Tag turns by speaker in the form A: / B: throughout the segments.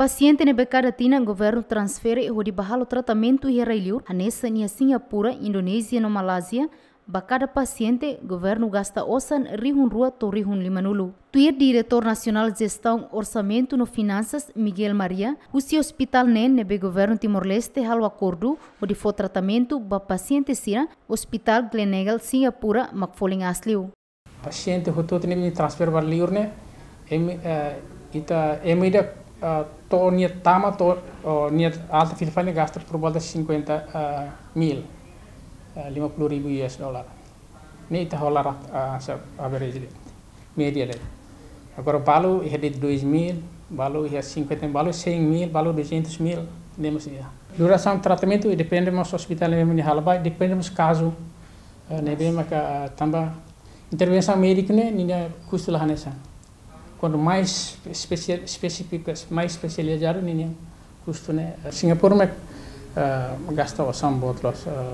A: Paciente na Becaratina, governo transfere o de bahalo tratamento e reiliur, anessa nia Singapura, Indonesia, e Malaysia. Bakada paciente, governo gasta osan rihun rua to rihun limanulu. Tuir e diretor nasional de gestão orçamento no finanças Miguel Maria, usi hospital nen nebe governo Timor-Leste halu acordo o de for tratamento ba paciente sira hospital Glenegal Singapura makfoling asliu.
B: Paciente hotot nebe transfer bar liurne, em, uh, eh, ita emida Ah, to niet tama to niet alta filfani gasta por volta de 50 mil 50 ribu US dollar ni ita hola sa average média dele agora balu balo é de 2 mil balo é 50 balo 100 mil balu 200 mil demos dia assim. duração do tratamento depende do hospital mesmo de Halabai depende do caso né bem mas tamba intervenção médica né nem custo lá nessa quando mais especial, específicas, mais especializaram nenhum custo-ne. Né? Singapura assim, é me é, gasta o sambotlos. É,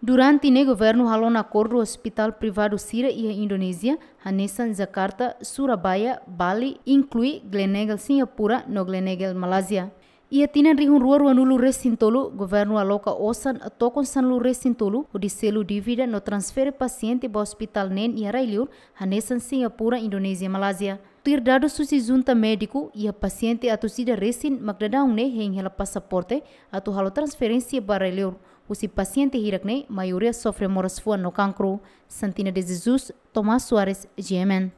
A: Durante né, o governo halou acordo hospital privado Síria e Indonésia, Hanesan Jakarta, Surabaya, Bali, inclui Glenegal Singapura no Glenegal Malásia. Ia tina rihun ruar rua resin tolu, governo aloka osan atau tocon san lu resintolo, selu divida no transfer paciente ba hospital nen ia railiur, hanesan Singapura, Indonesia, Malaysia. Tir dado susi junta mediku, ia pasiente paciente atusida resin magdadaung ne heng hela pasaporte atu halo transferensi ba railiur. Usi paciente hirakne, mayuria sofre moras fua no kankru. Santina de Jesus, Thomas Suarez, GMN.